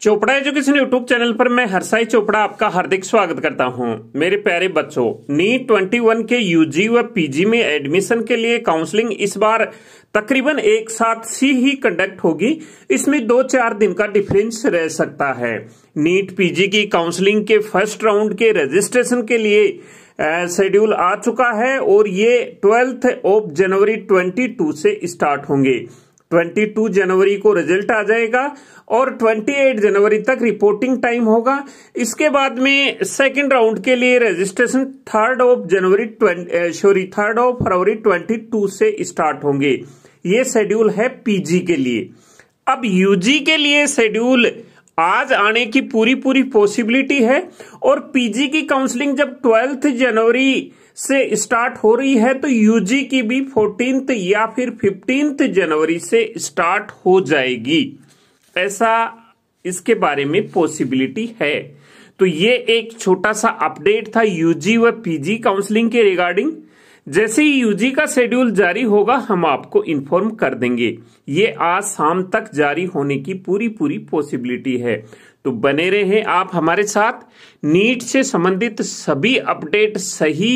Chopra education YouTube channel पर मैं हरसाई चोपड़ा आपका हार्दिक स्वागत करता हूं। मेरे प्यारे बच्चों नीट 21 के यूजी व पीजी में एडमिशन के लिए काउंसलिंग इस बार तकरीबन एक साथ सी ही कंडक्ट होगी इसमें दो चार दिन का डिफरेंस रह सकता है नीट पीजी की काउंसलिंग के फर्स्ट राउंड के रजिस्ट्रेशन के लिए शेड्यूल आ चुका है और ये ट्वेल्थ ऑफ जनवरी ट्वेंटी से स्टार्ट होंगे 22 जनवरी को रिजल्ट आ जाएगा और 28 जनवरी तक रिपोर्टिंग टाइम होगा इसके बाद में सेकंड राउंड के लिए registration third of January sorry third of February 22 से स्टार्ट होंगे ये शेड्यूल है पीजी के लिए अब यूजी के लिए शेड्यूल आज आने की पूरी पूरी पॉसिबिलिटी है और पीजी की काउंसलिंग जब ट्वेल्थ जनवरी से स्टार्ट हो रही है तो यूजी की भी फोर्टींथ या फिर फिफ्टींथ जनवरी से स्टार्ट हो जाएगी ऐसा इसके बारे में पॉसिबिलिटी है तो ये एक छोटा सा अपडेट था यूजी व पीजी काउंसलिंग के रिगार्डिंग जैसे ही यूजी का शेड्यूल जारी होगा हम आपको इन्फॉर्म कर देंगे ये आज शाम तक जारी होने की पूरी पूरी पॉसिबिलिटी है तो बने रहे आप हमारे साथ नीट से संबंधित सभी अपडेट सही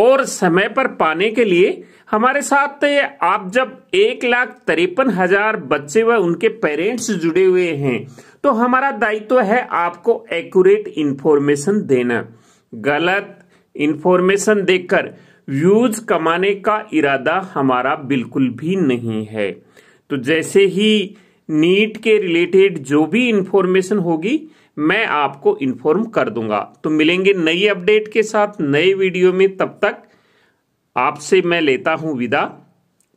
और समय पर पाने के लिए हमारे साथ आप जब एक लाख तिरपन हजार बच्चे व उनके पेरेंट्स जुड़े हुए हैं तो हमारा दायित्व है आपको एक्यूरेट इन्फॉर्मेशन देना गलत इन्फॉर्मेशन देकर व्यूज कमाने का इरादा हमारा बिल्कुल भी नहीं है तो जैसे ही नीट के रिलेटेड जो भी इंफॉर्मेशन होगी मैं आपको इन्फॉर्म कर दूंगा तो मिलेंगे नई अपडेट के साथ नए वीडियो में तब तक आपसे मैं लेता हूं विदा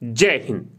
जय हिंद